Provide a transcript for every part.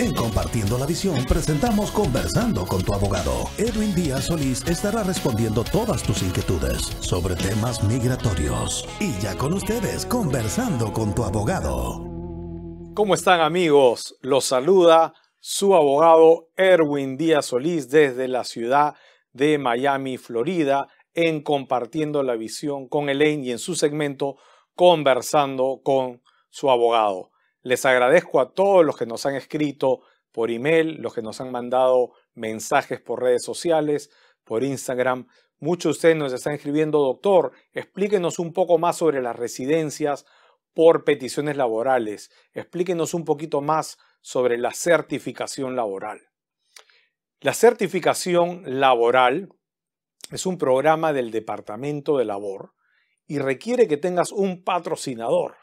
En Compartiendo la Visión presentamos Conversando con tu abogado. Erwin Díaz Solís estará respondiendo todas tus inquietudes sobre temas migratorios. Y ya con ustedes, Conversando con tu abogado. ¿Cómo están amigos? Los saluda su abogado Erwin Díaz Solís desde la ciudad de Miami, Florida, en Compartiendo la Visión con Elaine y en su segmento Conversando con su abogado. Les agradezco a todos los que nos han escrito por email, los que nos han mandado mensajes por redes sociales, por Instagram. Muchos de ustedes nos están escribiendo, doctor, explíquenos un poco más sobre las residencias por peticiones laborales. Explíquenos un poquito más sobre la certificación laboral. La certificación laboral es un programa del Departamento de Labor y requiere que tengas un patrocinador.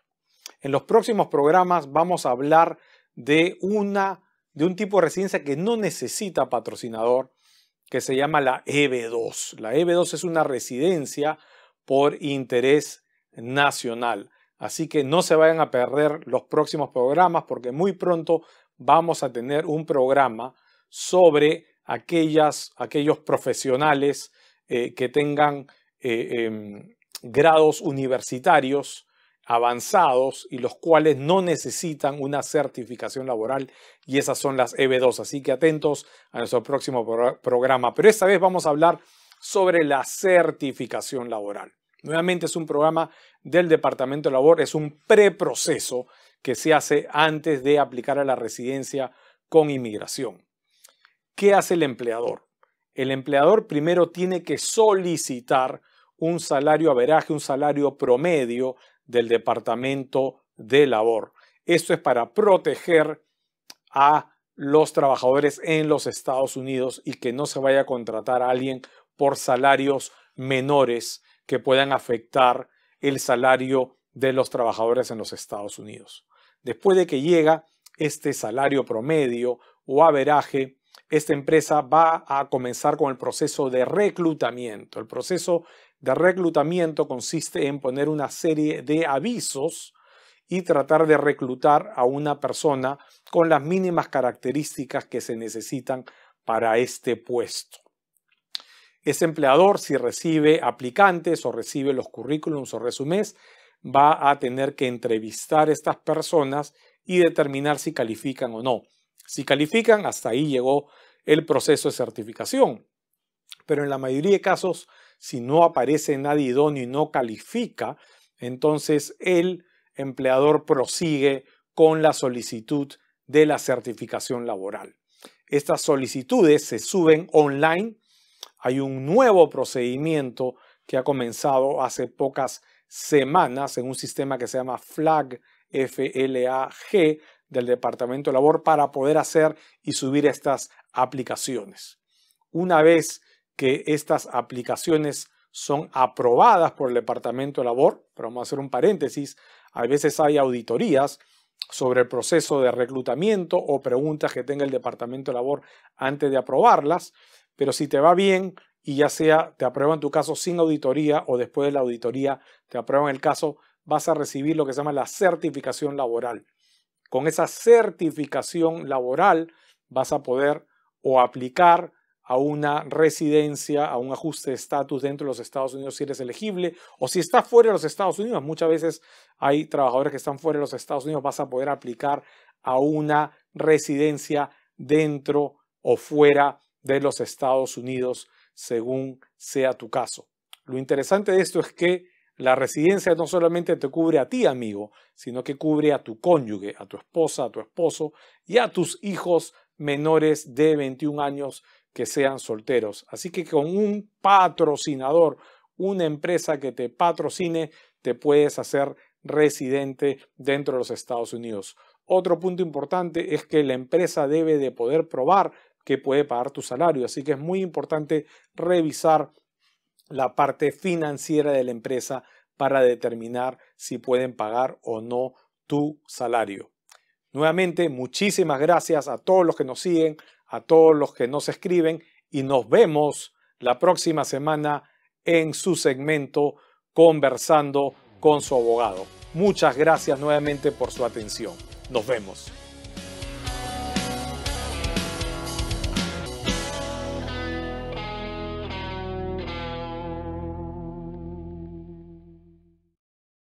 En los próximos programas vamos a hablar de, una, de un tipo de residencia que no necesita patrocinador, que se llama la EB2. La EB2 es una residencia por interés nacional. Así que no se vayan a perder los próximos programas porque muy pronto vamos a tener un programa sobre aquellos profesionales eh, que tengan eh, em, grados universitarios avanzados y los cuales no necesitan una certificación laboral y esas son las EB2. Así que atentos a nuestro próximo programa. Pero esta vez vamos a hablar sobre la certificación laboral. Nuevamente es un programa del Departamento de Labor, es un preproceso que se hace antes de aplicar a la residencia con inmigración. ¿Qué hace el empleador? El empleador primero tiene que solicitar un salario averaje, un salario promedio del Departamento de Labor. Esto es para proteger a los trabajadores en los Estados Unidos y que no se vaya a contratar a alguien por salarios menores que puedan afectar el salario de los trabajadores en los Estados Unidos. Después de que llega este salario promedio o averaje, esta empresa va a comenzar con el proceso de reclutamiento, el proceso de reclutamiento consiste en poner una serie de avisos y tratar de reclutar a una persona con las mínimas características que se necesitan para este puesto. Ese empleador, si recibe aplicantes o recibe los currículums o resumés, va a tener que entrevistar a estas personas y determinar si califican o no. Si califican, hasta ahí llegó el proceso de certificación. Pero en la mayoría de casos, si no aparece nadie idóneo y no califica, entonces el empleador prosigue con la solicitud de la certificación laboral. Estas solicitudes se suben online. Hay un nuevo procedimiento que ha comenzado hace pocas semanas en un sistema que se llama FLAG, F-L-A-G, del Departamento de Labor para poder hacer y subir estas aplicaciones. Una vez que estas aplicaciones son aprobadas por el Departamento de Labor, pero vamos a hacer un paréntesis, a veces hay auditorías sobre el proceso de reclutamiento o preguntas que tenga el Departamento de Labor antes de aprobarlas, pero si te va bien y ya sea te aprueban tu caso sin auditoría o después de la auditoría te aprueban el caso, vas a recibir lo que se llama la certificación laboral. Con esa certificación laboral vas a poder o aplicar a una residencia, a un ajuste de estatus dentro de los Estados Unidos si eres elegible o si estás fuera de los Estados Unidos. Muchas veces hay trabajadores que están fuera de los Estados Unidos, vas a poder aplicar a una residencia dentro o fuera de los Estados Unidos según sea tu caso. Lo interesante de esto es que la residencia no solamente te cubre a ti, amigo, sino que cubre a tu cónyuge, a tu esposa, a tu esposo y a tus hijos menores de 21 años que sean solteros. Así que con un patrocinador, una empresa que te patrocine, te puedes hacer residente dentro de los Estados Unidos. Otro punto importante es que la empresa debe de poder probar que puede pagar tu salario, así que es muy importante revisar la parte financiera de la empresa para determinar si pueden pagar o no tu salario. Nuevamente, muchísimas gracias a todos los que nos siguen, a todos los que nos escriben y nos vemos la próxima semana en su segmento conversando con su abogado. Muchas gracias nuevamente por su atención. Nos vemos.